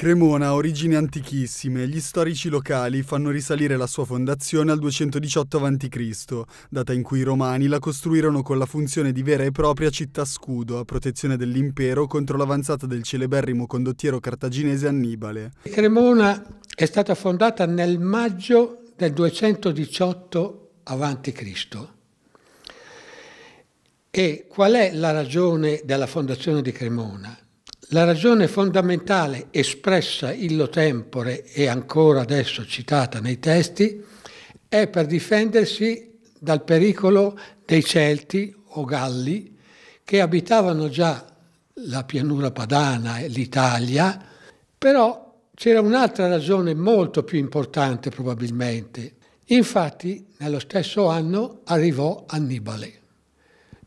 Cremona ha origini antichissime gli storici locali fanno risalire la sua fondazione al 218 a.C., data in cui i romani la costruirono con la funzione di vera e propria città scudo a protezione dell'impero contro l'avanzata del celeberrimo condottiero cartaginese Annibale. Cremona è stata fondata nel maggio del 218 a.C. E qual è la ragione della fondazione di Cremona? La ragione fondamentale espressa illo tempore e ancora adesso citata nei testi è per difendersi dal pericolo dei Celti o Galli che abitavano già la pianura padana e l'Italia, però c'era un'altra ragione molto più importante probabilmente. Infatti nello stesso anno arrivò Annibale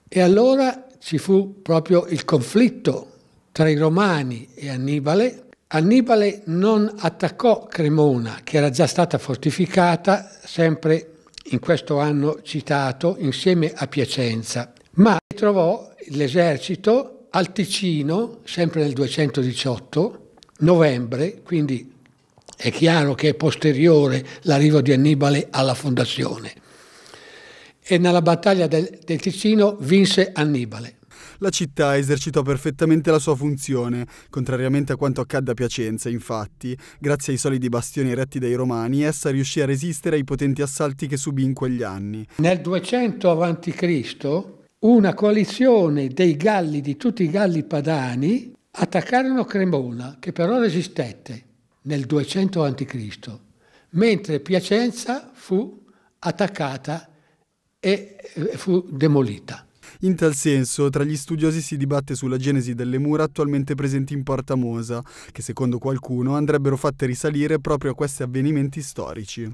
e allora ci fu proprio il conflitto tra i Romani e Annibale, Annibale non attaccò Cremona, che era già stata fortificata sempre in questo anno citato, insieme a Piacenza, ma trovò l'esercito al Ticino, sempre nel 218, novembre, quindi è chiaro che è posteriore l'arrivo di Annibale alla fondazione. E nella battaglia del, del Ticino vinse Annibale la città esercitò perfettamente la sua funzione, contrariamente a quanto accadde a Piacenza, infatti, grazie ai solidi bastioni eretti dai Romani, essa riuscì a resistere ai potenti assalti che subì in quegli anni. Nel 200 a.C., una coalizione dei Galli, di tutti i Galli padani, attaccarono Cremona, che però resistette nel 200 a.C., mentre Piacenza fu attaccata e fu demolita. In tal senso, tra gli studiosi si dibatte sulla genesi delle mura attualmente presenti in Porta Mosa, che secondo qualcuno andrebbero fatte risalire proprio a questi avvenimenti storici.